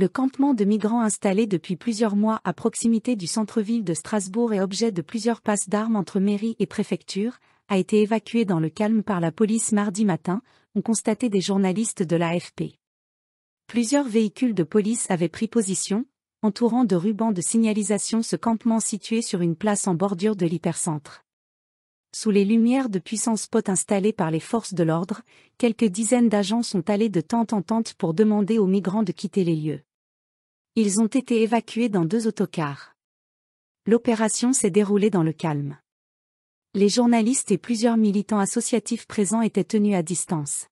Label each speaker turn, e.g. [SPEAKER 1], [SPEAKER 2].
[SPEAKER 1] Le campement de migrants installé depuis plusieurs mois à proximité du centre-ville de Strasbourg et objet de plusieurs passes d'armes entre mairie et préfecture, a été évacué dans le calme par la police mardi matin, ont constaté des journalistes de l'AFP. Plusieurs véhicules de police avaient pris position, entourant de rubans de signalisation ce campement situé sur une place en bordure de l'hypercentre. Sous les lumières de puissants spots installés par les forces de l'ordre, quelques dizaines d'agents sont allés de tente en tente pour demander aux migrants de quitter les lieux. Ils ont été évacués dans deux autocars. L'opération s'est déroulée dans le calme. Les journalistes et plusieurs militants associatifs présents étaient
[SPEAKER 2] tenus à distance.